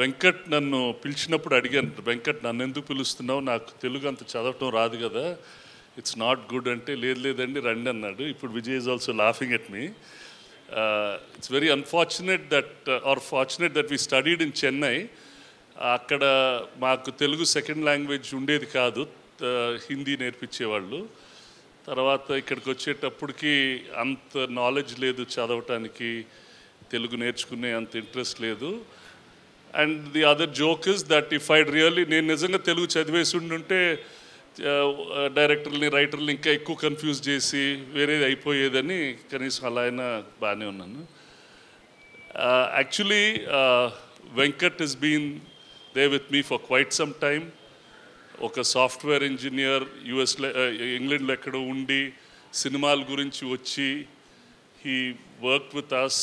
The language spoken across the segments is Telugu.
వెంకట్ నన్ను పిలిచినప్పుడు అడిగాను వెంకట్ నన్ను ఎందుకు పిలుస్తున్నావు నాకు తెలుగు అంత చదవటం రాదు కదా ఇట్స్ నాట్ గుడ్ అంటే లేదు లేదండి రండి అన్నాడు ఇప్పుడు Vijay is also laughing at me it's very unfortunate that or fortunate that we studied in Chennai అక్కడ మాకు తెలుగు సెకండ్ లాంగ్వేజ్ ఉండేది కాదు uh, హిందీ నేర్పించేవాళ్ళు తర్వాత ఇక్కడికి వచ్చేటప్పటికి అంత నాలెడ్జ్ లేదు చదవటానికి తెలుగు నేర్చుకునే అంత ఇంట్రెస్ట్ లేదు and the other joke is that if I really నేను నిజంగా తెలుగు చదివేసి ఉండుంటే డైరెక్టర్ని రైటర్ని ఇంకా ఎక్కువ కన్ఫ్యూజ్ చేసి వేరేది అయిపోయేదని కనీసం అలా అయినా బాగానే ఉన్నాను actually Venkat is been there with me for quite some time ఒక సాఫ్ట్వేర్ ఇంజనీర్ యుఎస్లో ఇంగ్లాండ్లో ఎక్కడో ఉండి సినిమాల గురించి వచ్చి he work with us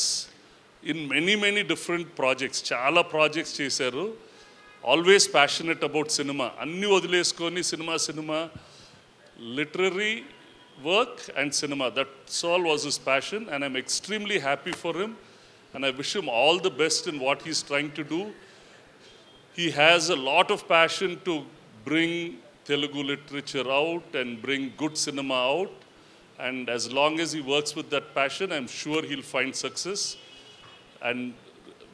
in many many different projects చాలా ప్రాజెక్ట్స్ చేశారు ఆల్వేస్ ప్యాషనెట్ అబౌట్ సినిమా అన్నీ వదిలేసుకొని cinema cinema literary work and cinema that's all was his passion and I'm extremely happy for him and I wish him all the best in what he's trying to do he has a lot of passion to bring Telugu literature out and bring good cinema out and as long as he works with that passion, I'm sure he'll find success and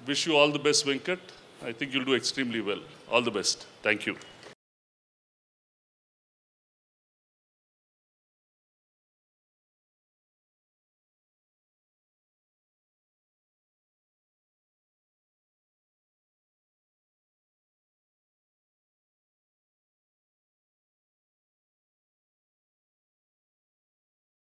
wish you all the best, Venkat. I think you'll do extremely well. All the best. Thank you.